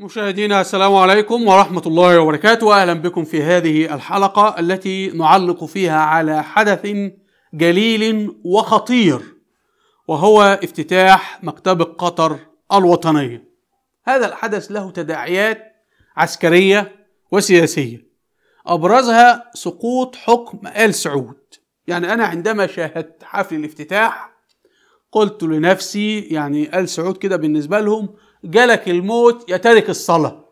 مشاهدينا السلام عليكم ورحمة الله وبركاته وأهلا بكم في هذه الحلقة التي نعلق فيها على حدث جليل وخطير وهو افتتاح مكتب قطر الوطنية هذا الحدث له تداعيات عسكرية وسياسية أبرزها سقوط حكم آل سعود يعني أنا عندما شاهدت حفل الافتتاح قلت لنفسي يعني آل سعود كده بالنسبة لهم جالك الموت يترك الصلاة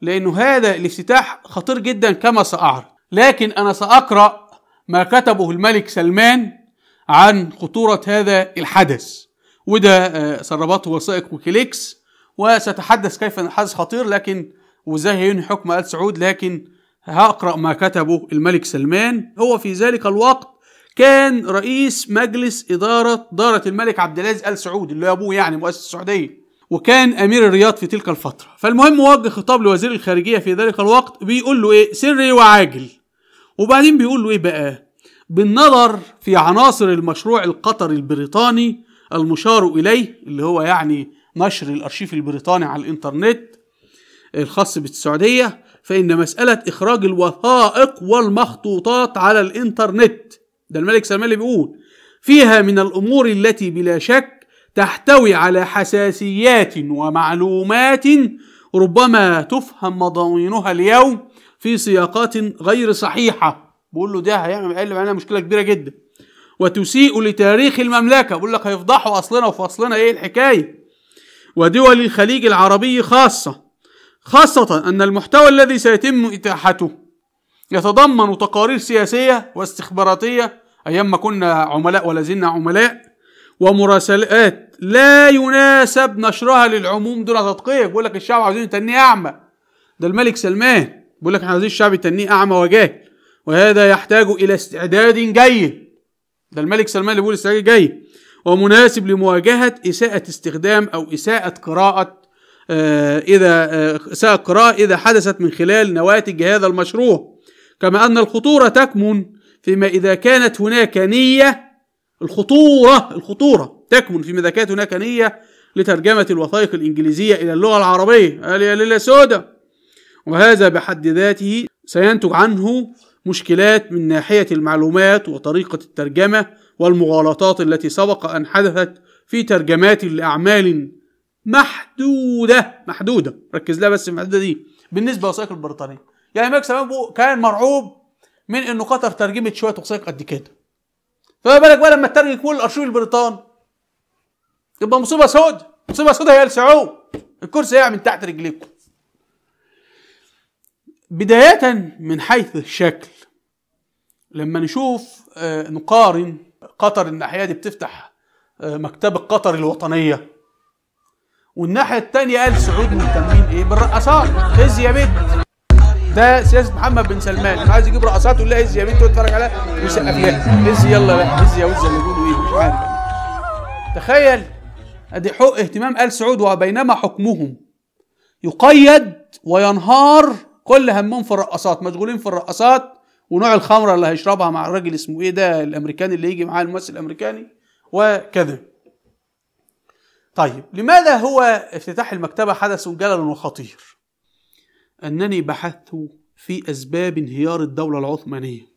لأنه هذا الافتتاح خطير جدا كما سأعرض لكن أنا سأقرأ ما كتبه الملك سلمان عن خطورة هذا الحدث وده آه، سربته وثائق ويكيليكس وستحدث كيف أن الحدث خطير لكن وازاي هينهي حكم آل سعود لكن هقرأ ما كتبه الملك سلمان هو في ذلك الوقت كان رئيس مجلس إدارة دارة الملك عبد العزيز آل سعود اللي هو أبوه يعني مؤسس السعودية وكان امير الرياض في تلك الفتره فالمهم وجه خطاب لوزير الخارجيه في ذلك الوقت بيقول له ايه سري وعاجل وبعدين بيقول له ايه بقى بالنظر في عناصر المشروع القطري البريطاني المشار اليه اللي هو يعني نشر الارشيف البريطاني على الانترنت الخاص بالسعوديه فان مساله اخراج الوثائق والمخطوطات على الانترنت ده الملك سلمان اللي بيقول فيها من الامور التي بلا شك تحتوي على حساسيات ومعلومات ربما تفهم مضامينها اليوم في سياقات غير صحيحه بقول له ده هيعمل يعني معانا مشكله كبيره جدا وتسيء لتاريخ المملكه بقول لك هيفضحوا اصلنا وفصلنا ايه الحكايه ودول الخليج العربي خاصه خاصه ان المحتوى الذي سيتم اتاحته يتضمن تقارير سياسيه واستخباراتيه ايام ما كنا عملاء ولا زلنا عملاء ومراسلات لا يناسب نشرها للعموم دون تدقيق بيقول لك الشعب عاوزين يتنيه اعمى ده الملك سلمان بيقول لك احنا عايزين الشعب يتنيه اعمى وجاهل وهذا يحتاج الى استعداد جيد ده الملك سلمان اللي بيقول استعداد جيد ومناسب لمواجهه اساءه استخدام او اساءه قراءه آه اذا آه اساءه قراءه اذا حدثت من خلال نواتج هذا المشروع كما ان الخطوره تكمن فيما اذا كانت هناك نيه الخطورة الخطورة تكمن في مذاكات هناك نية لترجمة الوثائق الإنجليزية إلى اللغة العربية قال يا ليلة سودة وهذا بحد ذاته سينتج عنه مشكلات من ناحية المعلومات وطريقة الترجمة والمغالطات التي سبق أن حدثت في ترجمات لأعمال محدودة محدودة ركز لها بس المحدودة دي بالنسبة للوثائق البريطانية يعني ماكس كان مرعوب من إنه قطر ترجمت شوية وثائق قد كده فما بالك بقى لما الترجي يكون الارشيف البريطاني يبقى مصيبه سود مصيبه سود هي لسعوه الكرسي هيقع من تحت رجليكم بداية من حيث الشكل لما نشوف آه، نقارن قطر الناحية دي بتفتح آه، مكتبة قطر الوطنية والناحية التانية آل سعود مهتمين إيه بالرقصات خزي يا بيت ده سياسه محمد بن سلمان عايز يجيب رقصات يقول لها ازي يا بنت تتفرج عليها ويسقف لها ازي يلا بقى ازي يا وزه اللي بيقولوا ايه مش عارف تخيل ادي حق اهتمام ال سعود وبينما حكمهم يقيد وينهار كل همهم في الرقصات مشغولين في الرقصات ونوع الخمره اللي هيشربها مع الراجل اسمه ايه ده الامريكاني اللي يجي معاه الممثل الامريكاني وكذا طيب لماذا هو افتتاح المكتبه حدث جلل وخطير أنني بحثت في أسباب انهيار الدولة العثمانية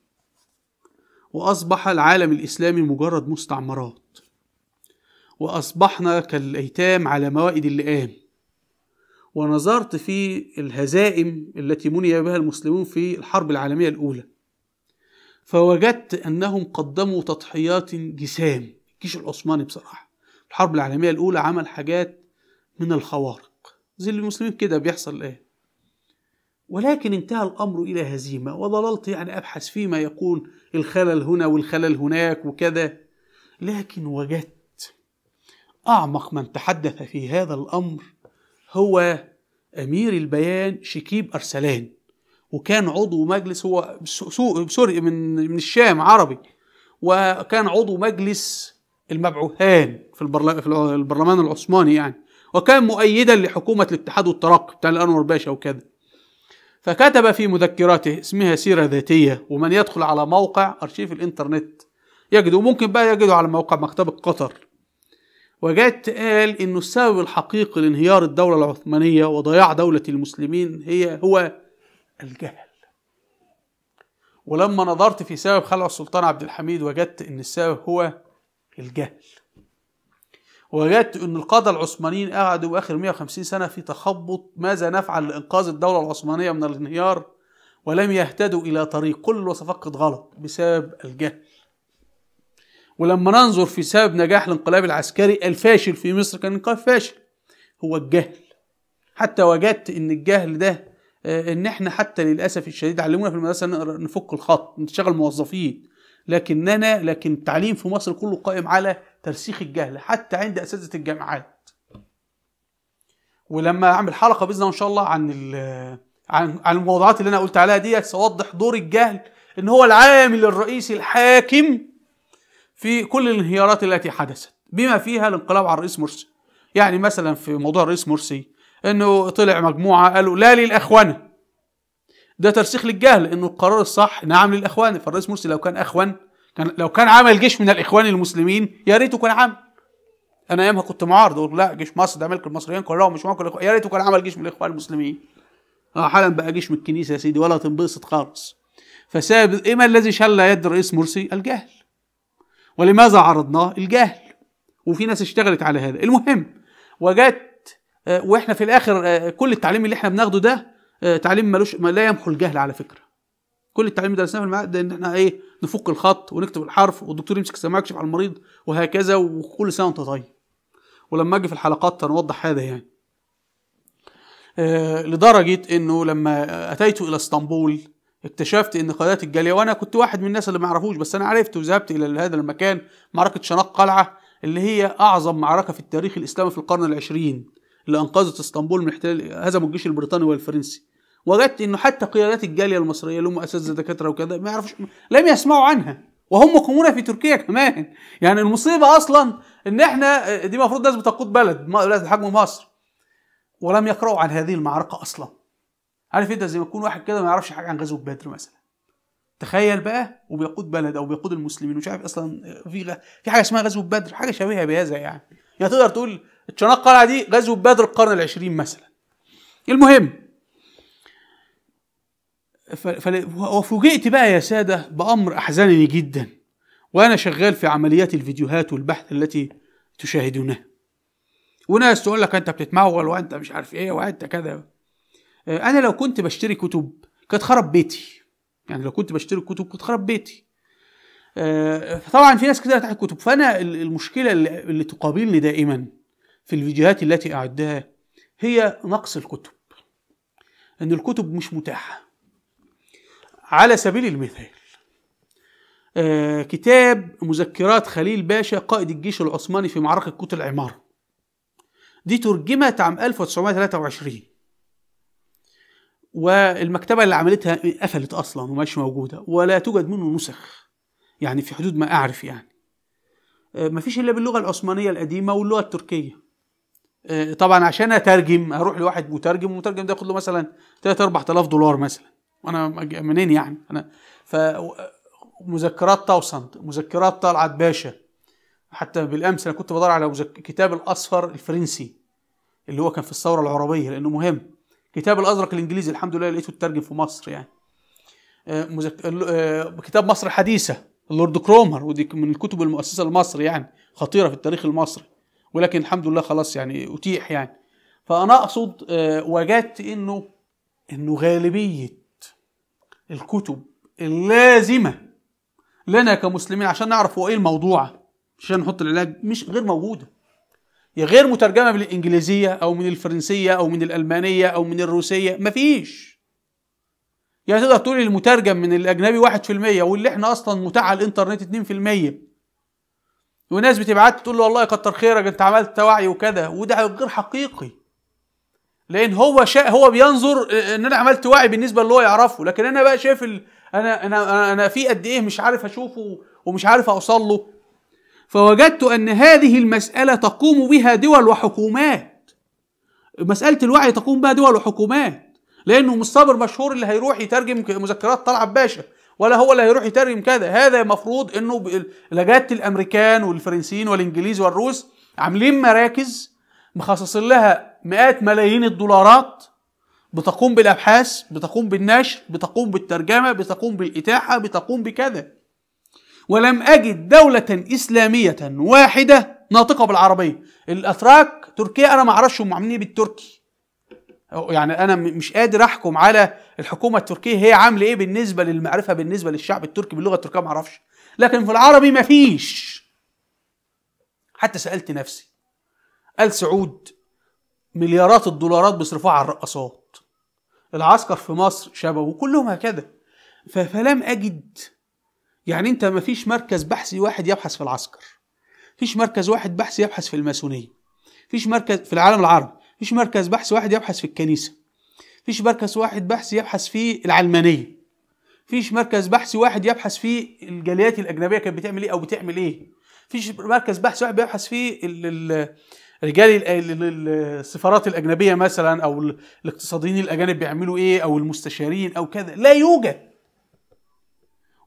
وأصبح العالم الإسلامي مجرد مستعمرات وأصبحنا كالأيتام على موائد اللئام ونظرت في الهزائم التي مني بها المسلمون في الحرب العالمية الأولى فوجدت أنهم قدموا تضحيات جسام الجيش العثماني بصراحة الحرب العالمية الأولى عمل حاجات من الخوارق زي المسلمين كده بيحصل الآن ولكن انتهى الأمر إلى هزيمة وظللت يعني أبحث فيما يقول الخلل هنا والخلل هناك وكذا لكن وجدت أعمق من تحدث في هذا الأمر هو أمير البيان شكيب أرسلان وكان عضو مجلس هو سوري من من الشام عربي وكان عضو مجلس المبعوثان في البرلمان العثماني يعني وكان مؤيدا لحكومه الاتحاد والترقي بتاع الانور باشا وكذا فكتب في مذكراته اسمها سيرة ذاتية ومن يدخل على موقع أرشيف الإنترنت يجده وممكن بقى يجده على موقع مكتبة قطر وجدت قال إنه السبب الحقيقي لانهيار الدولة العثمانية وضياع دولة المسلمين هي هو الجهل ولما نظرت في سبب خلع السلطان عبد الحميد وجدت إن السبب هو الجهل وجدت ان القاده العثمانيين قعدوا اخر 150 سنه في تخبط ماذا نفعل لانقاذ الدوله العثمانيه من الانهيار ولم يهتدوا الى طريق كل وصفقة غلط بسبب الجهل ولما ننظر في سبب نجاح الانقلاب العسكري الفاشل في مصر كان انقلاب فاشل هو الجهل حتى وجدت ان الجهل ده آه، ان احنا حتى للاسف الشديد علمونا في المدرسه نفك الخط نشغل موظفين لكننا لكن التعليم في مصر كله قائم على ترسيخ الجهل حتى عند اساتذه الجامعات ولما اعمل حلقه باذن الله ان شاء الله عن عن عن الموضوعات اللي انا قلت عليها ديت سأوضح دور الجهل ان هو العامل الرئيسي الحاكم في كل الانهيارات التي حدثت بما فيها الانقلاب على الرئيس مرسي يعني مثلا في موضوع الرئيس مرسي انه طلع مجموعه قالوا لا للاخوانه ده ترسيخ للجهل انه القرار الصح نعم للاخوانه فالرئيس مرسي لو كان اخوان كان لو كان عمل جيش من الاخوان المسلمين يا ريته كان عمل انا ايامها كنت معارض اقول لا جيش مصر ده ملك المصريين كلهم مش ملك يا ريته كان عمل جيش من الاخوان المسلمين اه حالا بقى جيش من الكنيسه يا سيدي ولا تنبسط خالص فسبب إيه ما الذي شل يد رئيس مرسي الجهل ولماذا عرضناه الجهل وفي ناس اشتغلت على هذا المهم وجدت آه، واحنا في الاخر آه، كل التعليم اللي احنا بناخده ده آه، تعليم ملوش ما لا يمحو الجهل على فكره كل التعليم اللي درسناه في المعهد ان احنا ايه نفك الخط ونكتب الحرف والدكتور يمسك السماعه يكشف على المريض وهكذا وكل سنه وانت طيب ولما اجي في الحلقات هنوضح هذا يعني آه لدرجه انه لما اتيت الى اسطنبول اكتشفت ان قيادات الجاليه وانا كنت واحد من الناس اللي ما اعرفوش بس انا عرفت وذهبت الى هذا المكان معركه شناق قلعه اللي هي اعظم معركه في التاريخ الاسلامي في القرن العشرين اللي انقذت اسطنبول من احتلال هزم الجيش البريطاني والفرنسي وجدت انه حتى قيادات الجاليه المصريه اللي هم اساتذه دكاتره وكذا ما يعرفوش لم يسمعوا عنها وهم كمونة في تركيا كمان يعني المصيبه اصلا ان احنا دي المفروض ناس بتقود بلد حجم مصر ولم يقرأوا عن هذه المعركه اصلا عارف انت زي ما يكون واحد كده ما يعرفش حاجه عن غزوه بدر مثلا تخيل بقى وبيقود بلد او بيقود المسلمين ومش عارف اصلا في غ... في حاجه اسمها غزوه بدر حاجه شبيهه بهذا يعني يعني تقدر تقول الشناق قلعه دي غزوه بدر القرن العشرين مثلا المهم وفوجئت بقى يا سادة بأمر أحزنني جدا وأنا شغال في عمليات الفيديوهات والبحث التي تشاهدونها وناس تقول لك أنت بتتمول وأنت مش عارف إيه وأنت كذا آه، أنا لو كنت بشتري كتب كانت خرب بيتي يعني لو كنت بشتري كتب كنت خرب بيتي آه، طبعا في ناس كده تحت كتب فأنا المشكلة اللي تقابلني دائما في الفيديوهات التي أعدها هي نقص الكتب إن الكتب مش متاحة على سبيل المثال آه كتاب مذكرات خليل باشا قائد الجيش العثماني في معركة كوت العمارة دي ترجمت عام 1923 والمكتبة اللي عملتها قفلت أصلا ومش موجودة ولا توجد منه نسخ يعني في حدود ما أعرف يعني آه مفيش إلا باللغة العثمانية القديمة واللغة التركية آه طبعا عشان أترجم أروح لواحد مترجم والمترجم ده ياخد له مثلا 3 4000 دولار مثلا وانا منين يعني انا ف مذكرات توصند مذكرات طلعت باشا حتى بالامس انا كنت بدور على كتاب الاصفر الفرنسي اللي هو كان في الثوره العربيه لانه مهم كتاب الازرق الانجليزي الحمد لله لقيته اترجم في مصر يعني آه، مزك... آه، كتاب مصر الحديثه اللورد كرومر ودي من الكتب المؤسسه لمصر يعني خطيره في التاريخ المصري ولكن الحمد لله خلاص يعني اتيح يعني فانا اقصد آه، وجدت انه انه غالبيه الكتب اللازمه لنا كمسلمين عشان نعرف هو ايه الموضوع عشان نحط العلاج مش غير موجوده يا غير مترجمه من الانجليزيه او من الفرنسيه او من الالمانيه او من الروسيه مفيش يعني تقدر تقول المترجم من الاجنبي 1% واللي احنا اصلا متاح على الانترنت 2% وناس بتبعت تقول له والله كتر خيرك انت عملت وعي وكذا وده غير حقيقي لان هو شا... هو بينظر آه، آه، ان انا عملت وعي بالنسبه اللي هو يعرفه لكن انا بقى شايف ال... انا انا انا في قد ايه مش عارف اشوفه ومش عارف اوصل له فوجدت ان هذه المساله تقوم بها دول وحكومات مساله الوعي تقوم بها دول وحكومات لانه مش صابر مشهور اللي هيروح يترجم مذكرات طلعت باشا ولا هو اللي هيروح يترجم كذا هذا المفروض انه لجات الامريكان والفرنسيين والانجليز والروس عاملين مراكز مخصصين لها مئات ملايين الدولارات بتقوم بالابحاث بتقوم بالنشر بتقوم بالترجمه بتقوم بالاتاحه بتقوم بكذا ولم اجد دوله اسلاميه واحده ناطقه بالعربيه الاتراك تركيا انا ما اعرفش هم عاملين إيه بالتركي يعني انا مش قادر احكم على الحكومه التركيه هي عامله ايه بالنسبه للمعرفه بالنسبه للشعب التركي باللغه التركيه ما اعرفش لكن في العربي ما فيش حتى سالت نفسي قال سعود مليارات الدولارات بيصرفوها على الرقصات العسكر في مصر شبه وكلهم هكذا فلم أجد يعني أنت ما فيش مركز بحثي واحد يبحث في العسكر فيش مركز واحد بحثي يبحث في الماسونية فيش مركز في العالم العربي فيش مركز بحث واحد يبحث في الكنيسة فيش مركز واحد بحثي يبحث في العلمانية فيش مركز بحثي واحد يبحث في الجاليات الاجنبيه كانت بتعمل ايه او بتعمل ايه فيش مركز بحث واحد بيبحث في رجال السفارات الاجنبيه مثلا او الاقتصاديين الاجانب بيعملوا ايه او المستشارين او كذا لا يوجد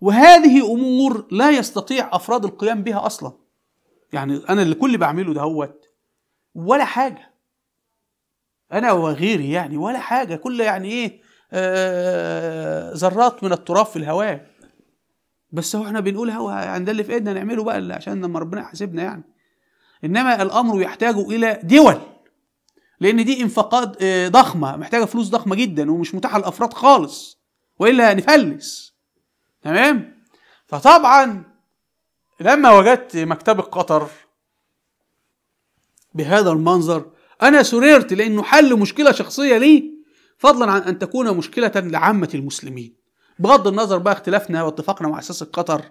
وهذه امور لا يستطيع افراد القيام بها اصلا يعني انا اللي كل بعمله دهوت ولا حاجه انا وغيري يعني ولا حاجه كل يعني ايه آه، ذرات من التراب في الهواء بس هو احنا بنقول هو يعني ده اللي في ايدنا نعمله بقى عشان لما ربنا يحاسبنا يعني انما الامر يحتاج الى دول لان دي انفاقات آه، ضخمه محتاجه فلوس ضخمه جدا ومش متاحه للافراد خالص والا نفلس تمام فطبعا لما وجدت مكتب قطر بهذا المنظر انا سررت لانه حل مشكله شخصيه لي فضلا عن ان تكون مشكله لعامه المسلمين بغض النظر بقى اختلافنا واتفاقنا مع اساس قطر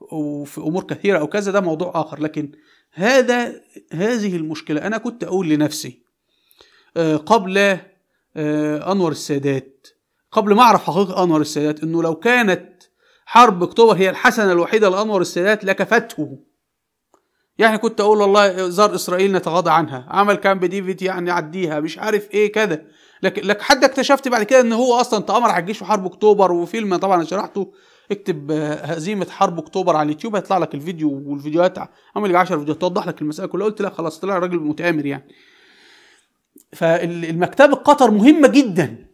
وفي امور كثيره او كذا ده موضوع اخر لكن هذا هذه المشكلة أنا كنت أقول لنفسي آه، قبل آه، أنور السادات قبل ما أعرف حقيقة أنور السادات إنه لو كانت حرب أكتوبر هي الحسنة الوحيدة لأنور السادات لكفته يعني كنت أقول والله زار إسرائيل نتغاضى عنها عمل كامب ديفيد يعني عديها مش عارف إيه كذا لكن لك حد اكتشفت بعد كده إن هو أصلا تأمر على الجيش في حرب أكتوبر وفيلم طبعا شرحته اكتب آه، هزيمه حرب اكتوبر على اليوتيوب هيطلع لك الفيديو والفيديوهات عامل 10 إيه؟ فيديوهات توضح لك المساله كلها قلت لا خلاص طلع الراجل متآمر يعني فالمكتبه قطر مهمه جدا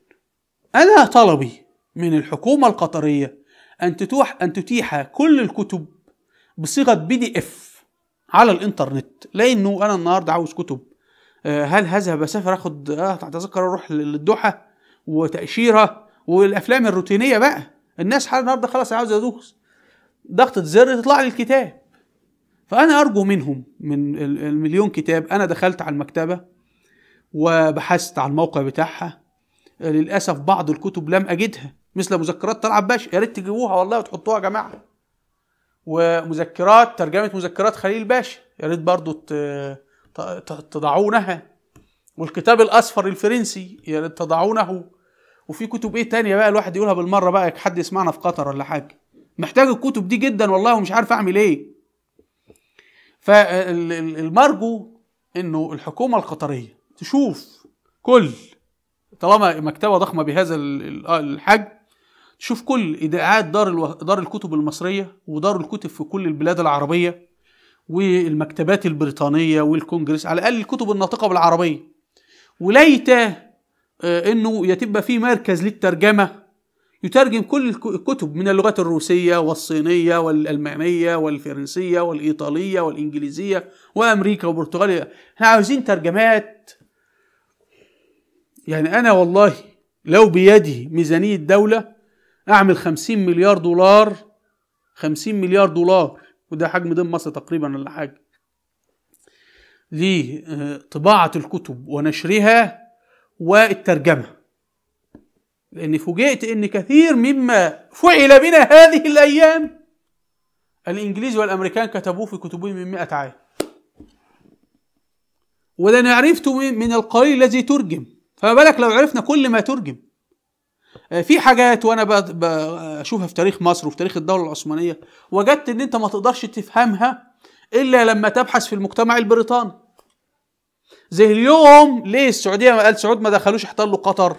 انا طلبي من الحكومه القطريه ان تتوح ان تتيح كل الكتب بصيغه بي دي اف على الانترنت لانه انا النهارده عاوز كتب آه، هل هذا بسافر اخد اه اتذكر اروح للدوحه وتاشيره والافلام الروتينيه بقى الناس حالا النهارده خلاص عاوز ادوس ضغطه زر تطلع لي الكتاب فانا ارجو منهم من المليون كتاب انا دخلت على المكتبه وبحثت على الموقع بتاعها للاسف بعض الكتب لم اجدها مثل مذكرات طلعت باشا يا ريت تجيبوها والله وتحطوها يا جماعه ومذكرات ترجمه مذكرات خليل باشا يا ريت برضه تضعونها والكتاب الاصفر الفرنسي يا ريت تضعونه وفي كتب ايه تانية بقى الواحد يقولها بالمره بقى حد يسمعنا في قطر ولا حاجه محتاج الكتب دي جدا والله ومش عارف اعمل ايه فالمرجو انه الحكومه القطريه تشوف كل طالما مكتبه ضخمه بهذا آه، الحجم تشوف كل ايداعات دار الو... دار الكتب المصريه ودار الكتب في كل البلاد العربيه والمكتبات البريطانيه والكونجرس على الاقل الكتب الناطقه بالعربيه وليت آه، انه يتبقى في مركز للترجمه يترجم كل الكتب من اللغات الروسيه والصينيه والالمانيه والفرنسيه والايطاليه والانجليزيه وامريكا وبرتغاليا احنا عاوزين ترجمات يعني انا والله لو بيدي ميزانيه دوله اعمل 50 مليار دولار 50 مليار دولار وده حجم ده مصر تقريبا ولا حاجه لطباعه آه، الكتب ونشرها والترجمة لأني فوجئت أن كثير مما فعل بنا هذه الأيام الإنجليز والأمريكان كتبوه في كتبهم من مئة عام وده أنا عرفته من القليل الذي ترجم فما بالك لو عرفنا كل ما ترجم آه، في حاجات وانا بشوفها في تاريخ مصر وفي تاريخ الدوله العثمانيه وجدت ان انت ما تقدرش تفهمها الا لما تبحث في المجتمع البريطاني زي اليوم ليه السعوديه قال سعود ما دخلوش احتلوا قطر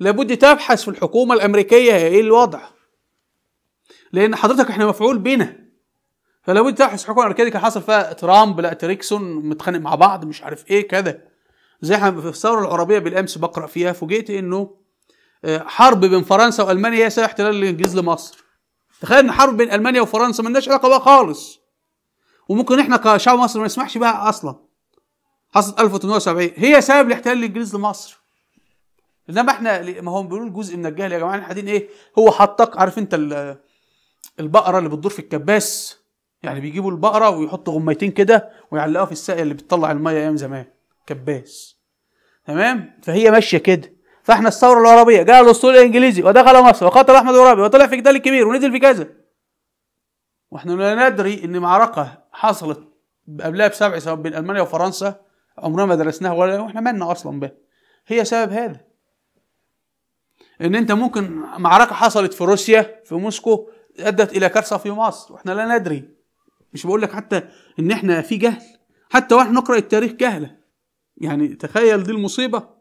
لابد تبحث في الحكومه الامريكيه ايه الوضع لان حضرتك احنا مفعول بنا فلو انت تبحث الحكومه الامريكيه كان حصل فيها ترامب لا تريكسون متخانق مع بعض مش عارف ايه كده زي احنا في الثوره العربيه بالامس بقرا فيها فوجئت انه آه، حرب بين فرنسا والمانيا هي سبب احتلال الانجليز لمصر تخيل ان حرب بين المانيا وفرنسا مالناش علاقه بقى خالص وممكن احنا كشعب مصر ما نسمحش بها اصلا حصلت 1870 هي سبب الاحتلال الانجليزي لمصر انما احنا ما هم بيقولوا جزء من الجهل يا جماعه احنا ايه هو حطك عارف انت البقره اللي بتدور في الكباس يعني بيجيبوا البقره ويحطوا غميتين كده ويعلقوها في الساقيه اللي بتطلع الميه ايام زمان كباس تمام فهي ماشيه كده فاحنا الثوره العربيه جاء الاسطول الانجليزي ودخل مصر وقتل احمد ورابي وطلع في جدال الكبير ونزل في كذا واحنا لا ندري ان معركه حصلت قبلها بسبع سنوات بين المانيا وفرنسا عمرنا ما درسناها ولا واحنا مالنا اصلا بها هي سبب هذا ان انت ممكن معركه حصلت في روسيا في موسكو ادت الى كارثه في مصر واحنا لا ندري مش بقول لك حتى ان احنا في جهل حتى واحنا نقرا التاريخ جهله يعني تخيل دي المصيبه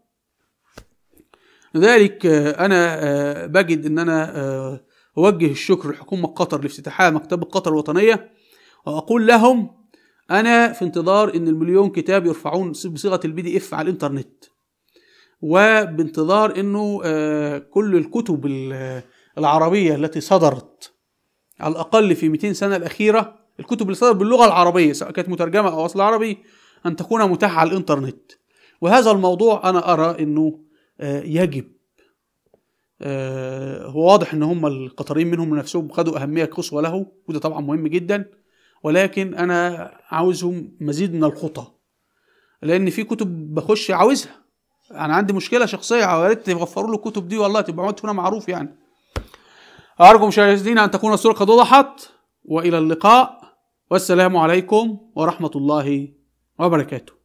لذلك آه، انا آه، بجد ان انا آه، اوجه الشكر لحكومه قطر لافتتاحها مكتبه قطر الوطنيه واقول لهم انا في انتظار ان المليون كتاب يرفعون بصيغه البي دي اف على الانترنت وبانتظار انه آه، كل الكتب العربيه التي صدرت على الاقل في 200 سنه الاخيره الكتب اللي صدرت باللغه العربيه سواء كانت مترجمه او اصل عربي ان تكون متاحه على الانترنت وهذا الموضوع انا ارى انه آه، يجب آه، هو واضح ان هم القطريين منهم نفسهم خدوا اهميه قصوى له وده طبعا مهم جدا ولكن انا عاوزهم مزيد من الخطى لان في كتب بخش عاوزها انا عندي مشكله شخصيه يا ريت يغفروا له الكتب دي والله تبقى هنا معروف يعني ارجو مشاهدينا ان تكون الصوره قد وضحت والى اللقاء والسلام عليكم ورحمه الله وبركاته